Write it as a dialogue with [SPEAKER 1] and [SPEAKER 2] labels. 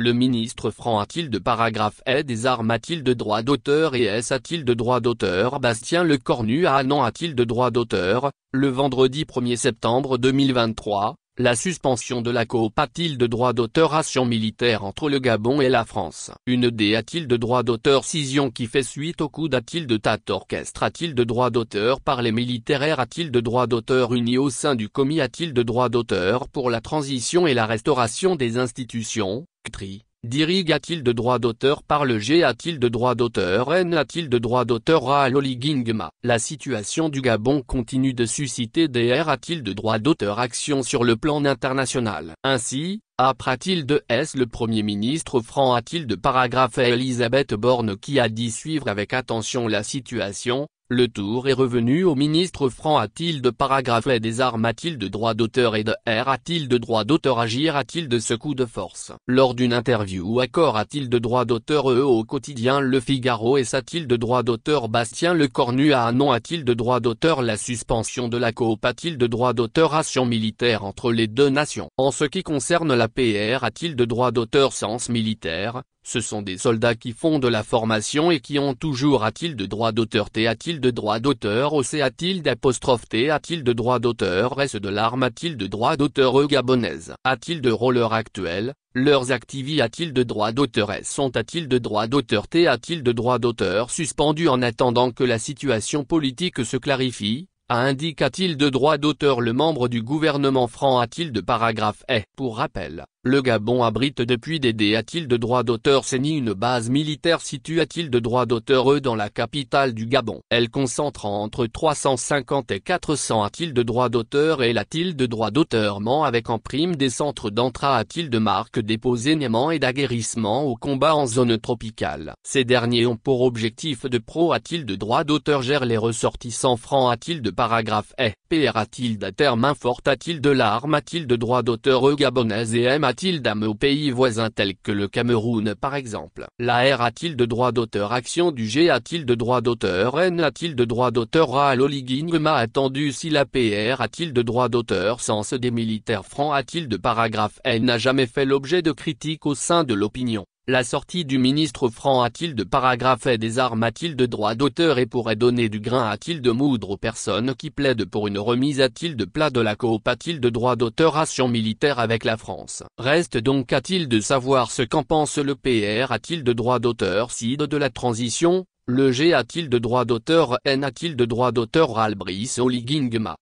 [SPEAKER 1] Le ministre franc a-t-il de paragraphe et des armes a-t-il de droit d'auteur et s a-t-il de droit d'auteur Bastien Lecornu à non a-t-il de droit d'auteur Le vendredi 1er septembre 2023, la suspension de la coop a-t-il de droit d'auteur action militaire entre le Gabon et la France Une D a-t-il de droit d'auteur scission qui fait suite au coup d'a-t-il de tat orchestre a-t-il de droit d'auteur par les militaires a-t-il de droit d'auteur uni au sein du commis a-t-il de droit d'auteur pour la transition et la restauration des institutions a-t-il de droit d'auteur par le G a-t-il de droit d'auteur N a-t-il de droit d'auteur à l'oligingma La situation du Gabon continue de susciter des a-t-il de droit d'auteur action sur le plan international Ainsi, a t il de S le Premier ministre franc a-t-il de paragraphe à Elisabeth Borne qui a dit suivre avec attention la situation, le tour est revenu au ministre franc a-t-il de et des armes a-t-il de droit d'auteur et de R a-t-il de droit d'auteur agir a-t-il de ce coup de force Lors d'une interview ou accord a-t-il de droit d'auteur E au quotidien Le Figaro et a-t-il de droit d'auteur Bastien cornu à non a-t-il de droit d'auteur La suspension de la coop a-t-il de droit d'auteur Action militaire entre les deux nations En ce qui concerne la PR a-t-il de droit d'auteur Sens militaire ce sont des soldats qui font de la formation et qui ont toujours a-t-il de droit d'auteur T a-t-il de droit d'auteur OC a-t-il d'apostrophe T a-t-il de droit d'auteur S de l'arme a-t-il de droit d'auteur E gabonaise A-t-il de roller actuel Leurs activis a-t-il de droit d'auteur S sont a-t-il de droit d'auteur T a-t-il de droit d'auteur suspendu en attendant que la situation politique se clarifie a indique a-t-il de droit d'auteur le membre du gouvernement franc a-t-il de paragraphe est Pour rappel, le Gabon abrite depuis des dés a-t-il de droit d'auteur ni une base militaire située a-t-il de droit d'auteur E dans la capitale du Gabon. Elle concentre entre 350 et 400 a-t-il de droit d'auteur et l'a-t-il de droit d'auteur ment avec en prime des centres d'entra a-t-il de marques déposées Néman et d'aguerrissement au combat en zone tropicale. Ces derniers ont pour objectif de pro a-t-il de droit d'auteur gère les ressortissants francs a-t-il de paragraphe E, PR a-t-il d'inter terme forte a-t-il de l'arme a-t-il de droit d'auteur E gabonaise et M a t il d'âme aux pays voisins tels que le Cameroun par exemple La R a-t-il de droit d'auteur Action du G a-t-il de droit d'auteur N a-t-il de droit d'auteur A m'a attendu si la PR a-t-il de droit d'auteur Sens des militaires francs a-t-il de paragraphe N n'a jamais fait l'objet de critiques au sein de l'opinion la sortie du ministre Franc a-t-il de paragraphe des armes a-t-il de droit d'auteur et pourrait donner du grain a-t-il de moudre aux personnes qui plaident pour une remise a-t-il de plat de la coop a-t-il de droit d'auteur-action militaire avec la France Reste donc a-t-il de savoir ce qu'en pense le PR a-t-il de droit d'auteur CID de la transition le G a-t-il de droit d'auteur N a-t-il de droit d'auteur Ralbris Oligingma